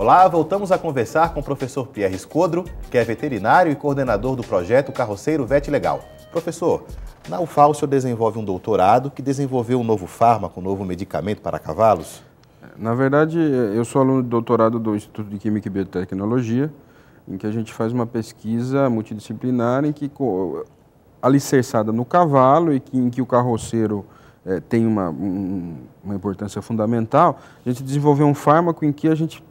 Olá, voltamos a conversar com o professor Pierre Escodro, que é veterinário e coordenador do projeto Carroceiro Vet Legal. Professor, na UFAL o senhor desenvolve um doutorado que desenvolveu um novo fármaco, um novo medicamento para cavalos? Na verdade, eu sou aluno de doutorado do Instituto de Química e Biotecnologia, em que a gente faz uma pesquisa multidisciplinar em que alicerçada no cavalo e que, em que o carroceiro é, tem uma, um, uma importância fundamental, a gente desenvolveu um fármaco em que a gente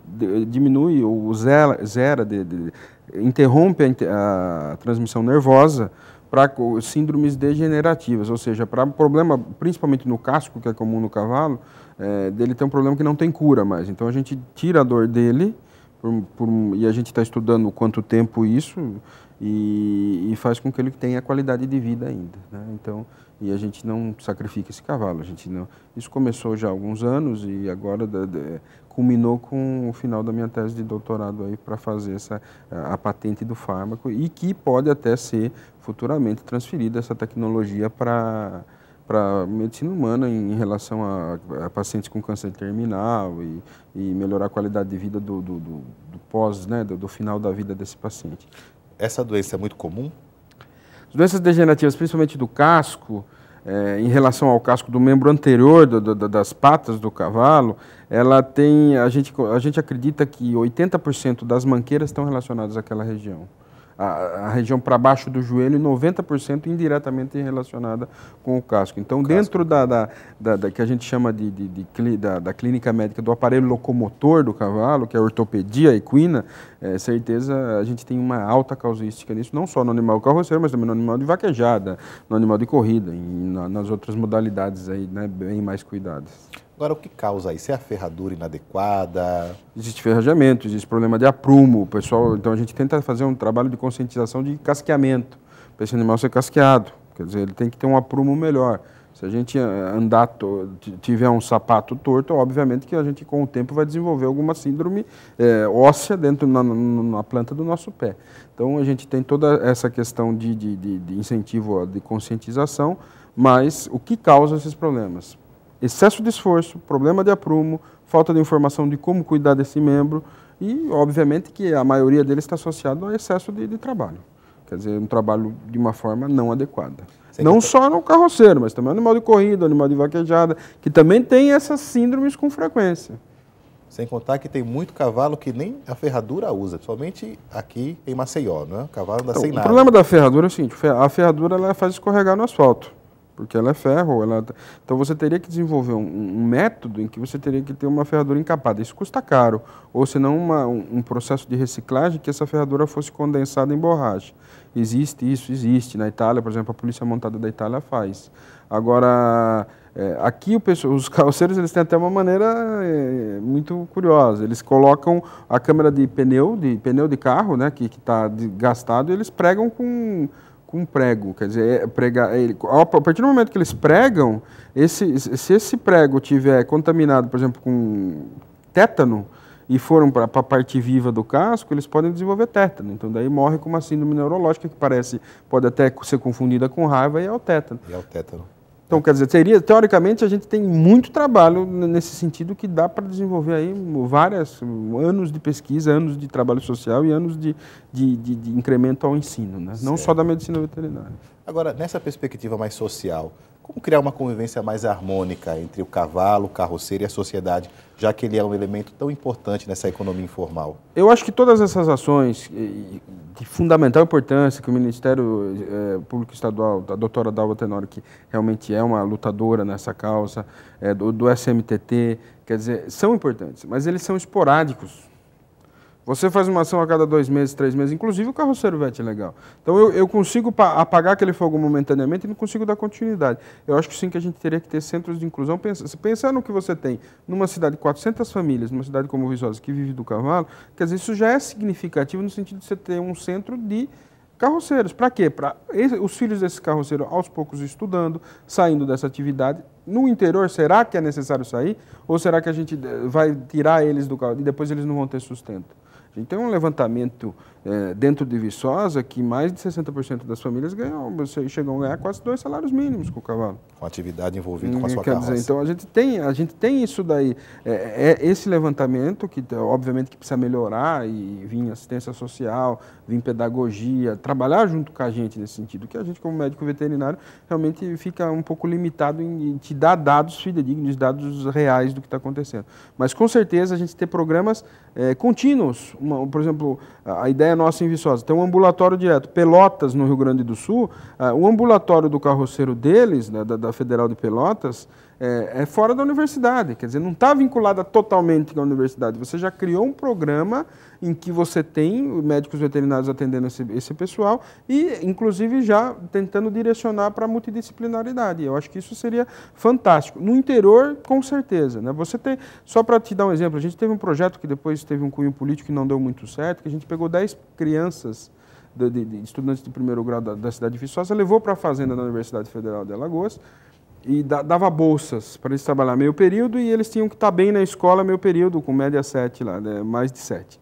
diminui ou zera, zera de, de, interrompe a, a transmissão nervosa para síndromes degenerativas, ou seja, para problema, principalmente no casco, que é comum no cavalo, é, dele tem um problema que não tem cura mais. Então a gente tira a dor dele, por, por, e a gente está estudando quanto tempo isso e, e, faz com que ele tenha qualidade de vida ainda. Né? Então, e a gente não sacrifica esse cavalo. A gente não. Isso começou já há alguns anos e agora de, de, culminou com o final da minha tese de doutorado aí para fazer essa a, a, patente do fármaco e que pode até ser futuramente transferida essa tecnologia para para medicina humana em, relação a, a, pacientes com câncer terminal e, e melhorar a qualidade de vida do, do, do, do pós, né, do, do final da vida desse paciente. Essa doença é muito comum? As doenças degenerativas, principalmente do casco, é, em relação ao casco do membro anterior do, do, das patas do cavalo, ela tem a gente, a gente acredita que 80% das manqueiras estão relacionadas àquela região a, a região para baixo do joelho, 90% indiretamente relacionada com o casco. Então, o dentro Da, da, da, da, que a gente chama de, de, de, de da, da clínica médica do aparelho locomotor do cavalo, que é a ortopedia equina, é, certeza a gente tem uma alta causística nisso, não só no animal carroceiro, mas também no animal de vaquejada, no animal de corrida, na, nas outras modalidades aí, né, bem mais cuidadas. Agora, o que causa isso? É a ferradura inadequada? Existe ferrajamento, existe problema de aprumo, pessoal. Então, a gente tenta fazer um trabalho de conscientização de casqueamento, para esse animal ser casqueado. Quer dizer, ele tem que ter um aprumo melhor. Se a gente eh, andar, tiver um sapato torto, obviamente que a gente com o tempo vai desenvolver alguma síndrome é, óssea dentro na, na, planta do nosso pé. Então a gente tem toda essa questão de, de, de, de incentivo, de conscientização, mas o que causa esses problemas? Excesso de esforço, problema de aprumo, falta de informação de como cuidar desse membro e, obviamente, que a maioria deles está associado ao excesso de, de trabalho. Quer dizer, um trabalho de uma forma não adequada. Você não só no carroceiro, mas também no animal de corrida, animal de vaquejada, que também tem essas síndromes com frequência. Sem contar que tem muito cavalo que nem a ferradura usa, somente aqui em Maceió, né? O cavalo da então, sem nada. O problema da ferradura é o seguinte, a ferradura ela faz escorregar no asfalto porque ela é ferro. Ela... Tá, então você teria que desenvolver um, um, método em que você teria que ter uma ferradura encapada. Isso custa caro, ou senão uma, um, um, processo de reciclagem que essa ferradura fosse condensada em borracha. Existe isso, existe. Na Itália, por exemplo, a polícia montada da Itália faz. Agora, é, aqui o, os carroceiros eles têm até uma maneira é, muito curiosa. Eles colocam a câmera de pneu, de pneu de carro, né, que está gastado, e eles pregam com com um prego. Quer dizer, é pregar, é, a partir do momento que eles pregam, esse, se esse prego tiver contaminado, por exemplo, com tétano, e foram para a parte viva do casco, eles podem desenvolver tétano. Então, daí morre com uma síndrome neurológica que parece, pode até ser confundida com raiva e é o tétano. E é o tétano. Então, quer dizer, teria, teoricamente, a gente tem muito trabalho nesse sentido que dá para desenvolver aí vários anos de pesquisa, anos de trabalho social e anos de, de, de, de incremento ao ensino, né? não só da medicina veterinária. Agora, nessa perspectiva mais social, como criar uma convivência mais harmônica entre o cavalo, o carroceiro e a sociedade, já que ele é um elemento tão importante nessa economia informal? Eu acho que todas essas ações eh, de fundamental importância que o Ministério é, Público Estadual, da doutora Dalva Tenório, que realmente é uma lutadora nessa causa, é, do, do SMTT, quer dizer, são importantes, mas eles são esporádicos você faz uma ação a cada dois meses, três meses, inclusive o carroceiro vete é legal. Então eu, eu consigo apagar aquele fogo momentaneamente e não consigo dar continuidade. Eu acho que sim que a gente teria que ter centros de inclusão. Pensa, pensar no que você tem numa cidade de 400 famílias, numa cidade como Viçosa, que vive do cavalo, quer dizer, isso já é significativo no sentido de você ter um centro de carroceiros. Para quê? Para os filhos desse carroceiro, aos poucos, estudando, saindo dessa atividade. No interior, será que é necessário sair? Ou será que a gente eh, vai tirar eles do carro e depois eles não vão ter sustento? A gente tem é um levantamento é, dentro de Viçosa que mais de 60% das famílias ganham, chegam a ganhar quase dois salários mínimos com o cavalo. Com atividade envolvida com a hum, sua Quer carroça. Dizer, então a gente tem, a gente tem isso daí. É, é, é esse levantamento que é, obviamente que precisa melhorar e vir assistência social, vir pedagogia, trabalhar junto com a gente nesse sentido, que a gente como médico veterinário realmente fica um pouco limitado em te dar dados fidedignos, dados reais do que está acontecendo. Mas com certeza a gente ter programas é, contínuos, uma, por exemplo, a ideia nossa em Viçosa. Tem um ambulatório direto. Pelotas, no Rio Grande do Sul, uh, o ambulatório do carroceiro deles, né, da, da Federal de Pelotas, é, é fora da universidade, quer dizer, não está vinculada totalmente à universidade. Você já criou um programa em que você tem médicos veterinários atendendo esse, esse pessoal e, inclusive, já tentando direcionar para a multidisciplinaridade. Eu acho que isso seria fantástico. No interior, com certeza. Né? Você tem, só para te dar um exemplo, a gente teve um projeto que depois teve um cunho político e não deu muito certo, que a gente pegou 10 crianças de, de, de estudantes de primeiro grau da, da cidade de Viçosa, levou para a fazenda da Universidade Federal de Alagoas, e dava bolsas para eles trabalhar meio período e eles tinham que estar tá bem na escola meio período, com média 7 lá, né? mais de 7.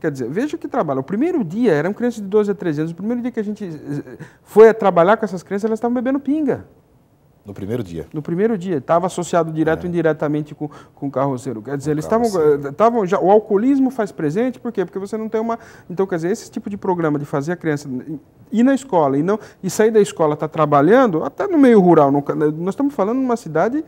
Quer dizer, veja que trabalho. O primeiro dia, eram crianças de 12 a 13 anos, o primeiro dia que a gente eh, foi a trabalhar com essas crianças, elas estavam bebendo pinga. No primeiro dia? No primeiro dia. Estava associado direto ou é. indiretamente com, com o carroceiro. Quer dizer, o eles estavam eh, já. O alcoolismo faz presente, por quê? Porque você não tem uma. Então, quer dizer, esse tipo de programa de fazer a criança ir na escola e, não, e sair da escola, estar tá trabalhando, até no meio rural. No, né, nós estamos falando numa cidade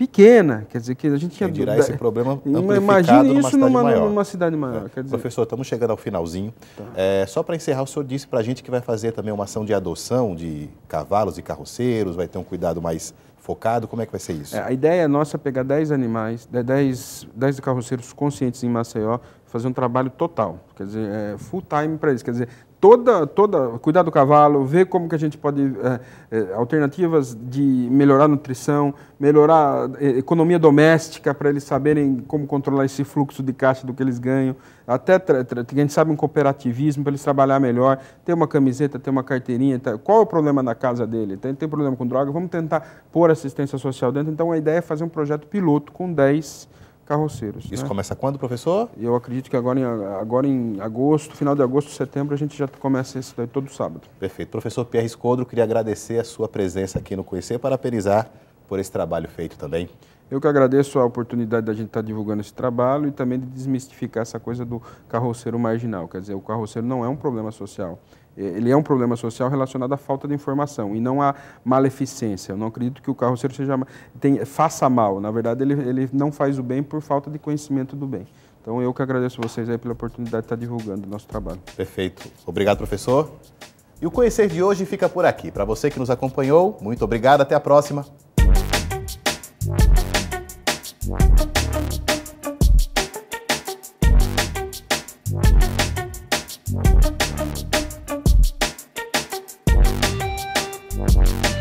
pequena, quer dizer que a gente tinha... Quem dirá esse problema amplificado Imagine isso numa, cidade numa, numa cidade maior. É. Professor, estamos chegando ao finalzinho. Tá. É, só para encerrar, o senhor disse para a gente que vai fazer também uma ação de adoção de cavalos e carroceiros, vai ter um cuidado mais focado, como é que vai ser isso? É, a ideia nossa é pegar 10 animais, 10, 10 carroceiros conscientes em Maceió, fazer um trabalho total, quer dizer, é full time para isso, quer dizer, toda, toda, cuidar do cavalo, ver como que a gente pode, é, é, alternativas de melhorar a nutrição, melhorar a é, economia doméstica, para eles saberem como controlar esse fluxo de caixa do que eles ganham, até, quem sabe, um cooperativismo para eles trabalhar melhor, ter uma camiseta, ter uma carteirinha, tá, qual é o problema na casa dele? Tem, tem problema com droga? Vamos tentar pôr assistência social dentro, então a ideia é fazer um projeto piloto com 10 carroceiros. Isso né? começa quando, professor? Eu acredito que agora em, agora em agosto, final de agosto, setembro, a gente já começa isso daí todo sábado. Perfeito. Professor Pierre Escodro, queria agradecer a sua presença aqui no Conhecer, parabenizar por esse trabalho feito também. Eu que agradeço a oportunidade da gente estar tá divulgando esse trabalho e também de desmistificar essa coisa do carroceiro marginal. Quer dizer, o carroceiro não é um problema social. É, ele é um problema social relacionado à falta de informação e não à maleficência. Eu não acredito que o carroceiro seja, tem, faça mal. Na verdade, ele, ele não faz o bem por falta de conhecimento do bem. Então, eu que agradeço a vocês aí pela oportunidade de estar tá divulgando o nosso trabalho. Perfeito. Obrigado, professor. E o Conhecer de hoje fica por aqui. Para você que nos acompanhou, muito obrigado. Até a próxima. Bye.